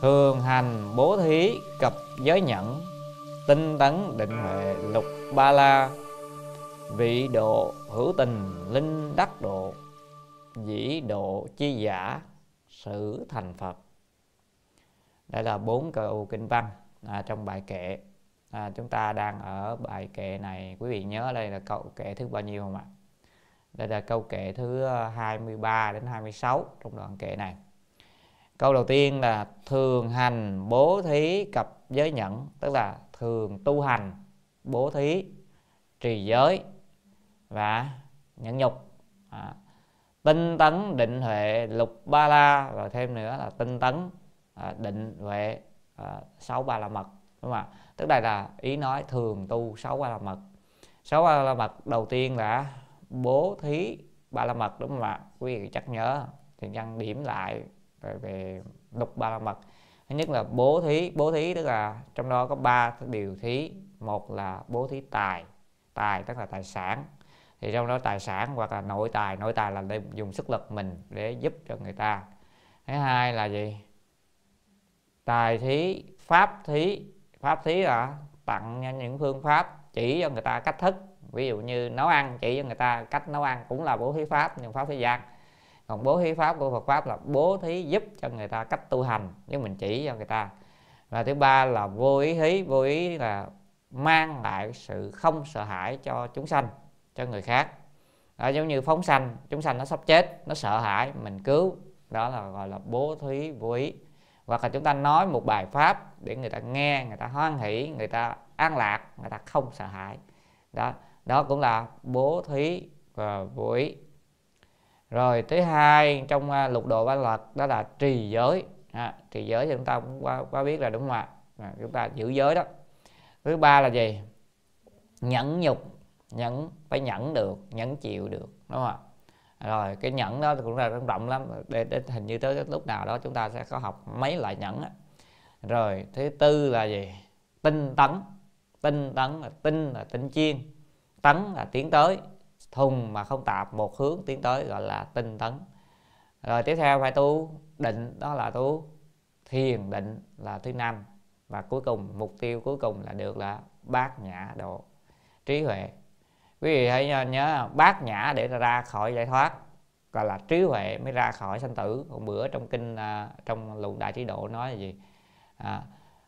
thường hành bố thí cập giới nhẫn tinh tấn định huệ lục ba la vị độ hữu tình linh đắc độ dĩ độ chi giả sử thành phật đây là bốn câu kinh văn à, trong bài kệ à, chúng ta đang ở bài kệ này quý vị nhớ đây là câu kệ thứ bao nhiêu không ạ đây là câu kệ thứ 23 à, đến 26 trong đoạn kệ này câu đầu tiên là thường hành bố thí cập giới nhẫn tức là thường tu hành bố thí trì giới và nhẫn nhục à, tinh tấn định huệ lục ba la rồi thêm nữa là tinh tấn à, định huệ à, sáu ba la mật đúng không ạ tức đây là ý nói thường tu sáu ba la mật sáu ba la mật đầu tiên là bố thí ba la mật đúng không ạ quý vị chắc nhớ thì nhân điểm lại về, về lục ba la mật thứ nhất là bố thí bố thí tức là trong đó có ba điều thí một là bố thí tài tài tức là tài sản thì trong đó tài sản hoặc là nội tài nội tài là để dùng sức lực mình để giúp cho người ta thứ hai là gì tài thí pháp thí pháp thí là tặng những phương pháp chỉ cho người ta cách thức ví dụ như nấu ăn chỉ cho người ta cách nấu ăn cũng là bố thí pháp nhưng pháp thế gian còn bố thí pháp của Phật pháp là bố thí giúp cho người ta cách tu hành nếu mình chỉ cho người ta và thứ ba là vô ý thí vô ý là mang lại sự không sợ hãi cho chúng sanh cho người khác đó, giống như phóng sanh chúng sanh nó sắp chết nó sợ hãi mình cứu đó là gọi là bố thí vô ý hoặc là chúng ta nói một bài pháp để người ta nghe người ta hoan hỷ người ta an lạc người ta không sợ hãi đó đó cũng là bố thí và vô ý rồi thứ hai trong à, lục độ ba luật đó là trì giới à, trì giới thì chúng ta cũng qua, qua biết là đúng không ạ à, chúng ta giữ giới đó thứ ba là gì nhẫn nhục nhẫn phải nhẫn được nhẫn chịu được đúng không ạ rồi cái nhẫn đó cũng là rất rộng lắm để, để hình như tới lúc nào đó chúng ta sẽ có học mấy loại nhẫn đó. rồi thứ tư là gì tinh tấn tinh tấn là tinh là tinh chiên tấn là tiến tới thùng mà không tạp một hướng tiến tới gọi là tinh tấn rồi tiếp theo phải tu định đó là tu thiền định là thứ năm và cuối cùng mục tiêu cuối cùng là được là bát nhã độ trí huệ quý vị hãy nhớ, nhớ bát nhã để ra khỏi giải thoát gọi là trí huệ mới ra khỏi sanh tử hôm bữa trong kinh à, trong luận đại trí độ nói là gì à,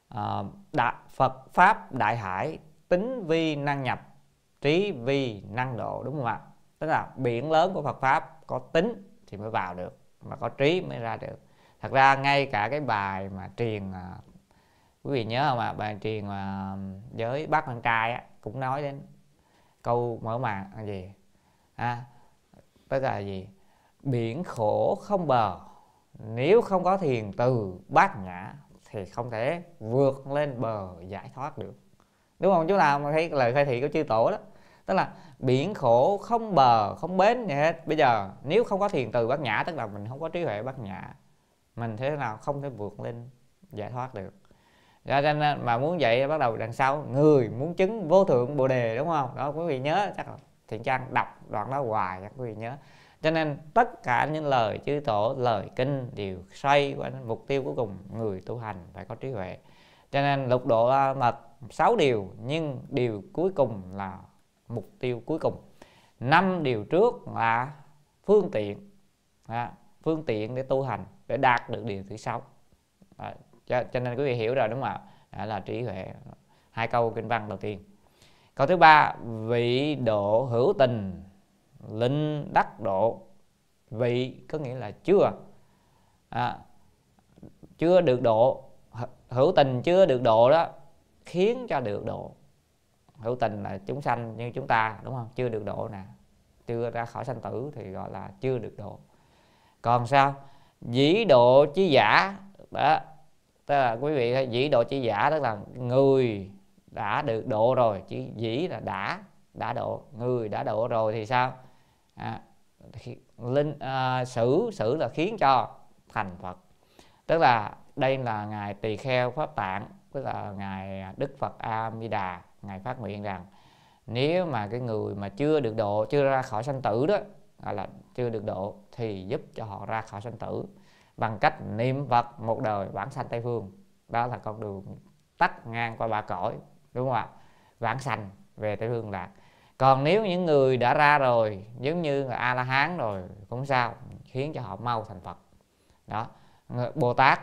à, đạo phật pháp đại hải tính vi năng nhập trí vi năng độ đúng không ạ tức là biển lớn của Phật pháp có tính thì mới vào được mà có trí mới ra được thật ra ngay cả cái bài mà truyền à, quý vị nhớ không ạ bài truyền uh, giới bác con trai á, cũng nói đến câu mở màn là gì à, tức là gì biển khổ không bờ nếu không có thiền từ bát nhã thì không thể vượt lên bờ giải thoát được đúng không chỗ nào mà thấy lời khai thị của chư tổ đó tức là biển khổ không bờ không bến gì hết bây giờ nếu không có thiền từ bát nhã tức là mình không có trí huệ bát nhã mình thế nào không thể vượt lên giải thoát được ra nên à, mà muốn vậy bắt đầu đằng sau người muốn chứng vô thượng bồ đề đúng không đó quý vị nhớ chắc là thiện trang đọc đoạn đó hoài chắc quý vị nhớ cho nên tất cả những lời chư tổ lời kinh đều xoay quanh mục tiêu cuối cùng người tu hành phải có trí huệ cho nên lục độ là, là 6 điều nhưng điều cuối cùng là mục tiêu cuối cùng năm điều trước là phương tiện à, phương tiện để tu hành để đạt được điều thứ sáu cho, cho nên quý vị hiểu rồi đúng không ạ là trí huệ hai câu kinh văn đầu tiên câu thứ ba vị độ hữu tình linh đắc độ vị có nghĩa là chưa à, chưa được độ hữu tình chưa được độ đó khiến cho được độ hữu tình là chúng sanh như chúng ta đúng không chưa được độ nè chưa ra khỏi sanh tử thì gọi là chưa được độ còn sao dĩ độ chí giả đó tức là quý vị dĩ độ chí giả tức là người đã được độ rồi chứ dĩ là đã đã độ người đã độ rồi thì sao à, linh à, xử xử là khiến cho thành phật tức là đây là ngài tỳ kheo pháp tạng tức là ngài đức phật a di đà ngài phát nguyện rằng nếu mà cái người mà chưa được độ chưa ra khỏi sanh tử đó gọi là chưa được độ thì giúp cho họ ra khỏi sanh tử bằng cách niệm phật một đời bản sanh tây phương đó là con đường tắt ngang qua ba cõi đúng không ạ vãng sanh về tây phương lạc còn nếu những người đã ra rồi giống như là a la hán rồi cũng sao khiến cho họ mau thành phật đó bồ tát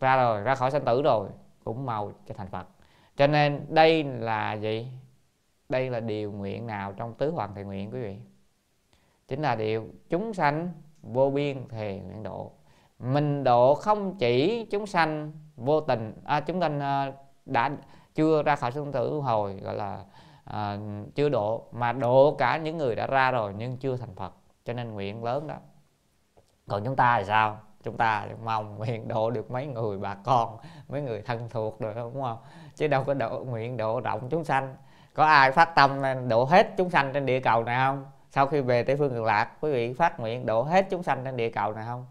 ra rồi ra khỏi sanh tử rồi cũng mau cho thành phật cho nên đây là gì đây là điều nguyện nào trong tứ hoàng thiện nguyện quý vị chính là điều chúng sanh vô biên thề nguyện độ mình độ không chỉ chúng sanh vô tình à, chúng sanh à, đã chưa ra khỏi sanh tử hồi gọi là à, chưa độ mà độ cả những người đã ra rồi nhưng chưa thành phật cho nên nguyện lớn đó còn chúng ta thì sao chúng ta mong nguyện độ được mấy người bà con mấy người thân thuộc được đúng không chứ đâu có độ nguyện độ rộng chúng sanh có ai phát tâm độ hết chúng sanh trên địa cầu này không sau khi về tây phương cực lạc quý vị phát nguyện độ hết chúng sanh trên địa cầu này không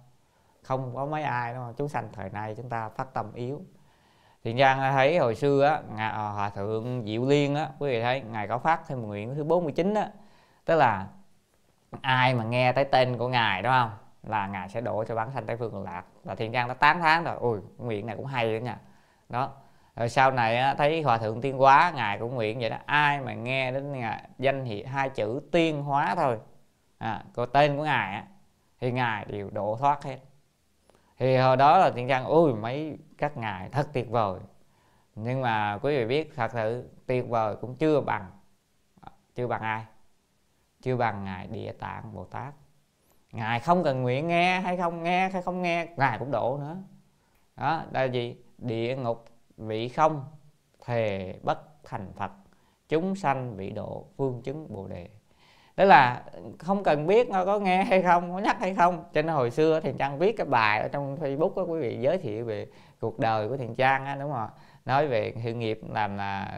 không có mấy ai đúng chúng sanh thời nay chúng ta phát tâm yếu thì giang thấy hồi xưa á ờ, hòa thượng diệu liên á quý vị thấy ngài có phát thêm nguyện thứ 49 á tức là ai mà nghe tới tên của ngài đúng không là ngài sẽ đổ cho bản sanh tây phương cực lạc là thiên can đã 8 tháng rồi ui nguyện này cũng hay đó nha đó rồi sau này thấy hòa thượng tiên hóa ngài cũng nguyện vậy đó ai mà nghe đến ngài, danh hiệu hai chữ tiên hóa thôi à, có tên của ngài á, thì ngài đều độ thoát hết thì hồi đó là thiên trang ui mấy các ngài thật tuyệt vời nhưng mà quý vị biết thật sự tuyệt vời cũng chưa bằng chưa bằng ai chưa bằng ngài địa tạng bồ tát ngài không cần nguyện nghe hay không nghe hay không nghe ngài cũng độ nữa đó là gì địa ngục vị không thề bất thành phật chúng sanh vị độ phương chứng bồ đề đó là không cần biết nó có nghe hay không có nhắc hay không cho nên hồi xưa thiền trang viết cái bài ở trong facebook đó, quý vị giới thiệu về cuộc đời của thiền trang á đúng không nói về sự nghiệp làm là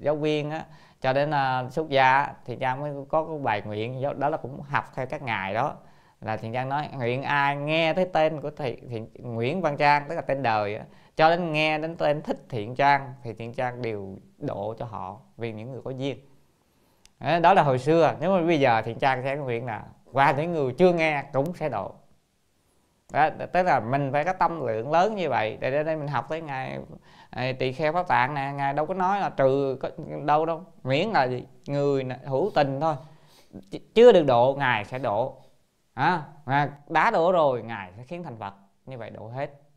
giáo viên á cho đến uh, xuất gia thiền trang mới có cái bài nguyện đó là cũng học theo các ngài đó là thiện trang nói nguyện ai nghe tới tên của thiện, thiện nguyễn văn trang tức là tên đời đó, cho đến nghe đến tên thích thiện trang thì thiện trang đều độ cho họ vì những người có duyên đó là hồi xưa nếu mà bây giờ thiện trang sẽ nguyện là qua những người chưa nghe cũng sẽ độ đó, tức là mình phải có tâm lượng lớn như vậy để đến đây mình học tới ngày à, tỳ kheo pháp tạng nè ngài đâu có nói là trừ có đâu đâu miễn là gì? người hữu tình thôi chưa được độ ngài sẽ độ à, và đã đổ rồi ngài sẽ khiến thành phật như vậy đổ hết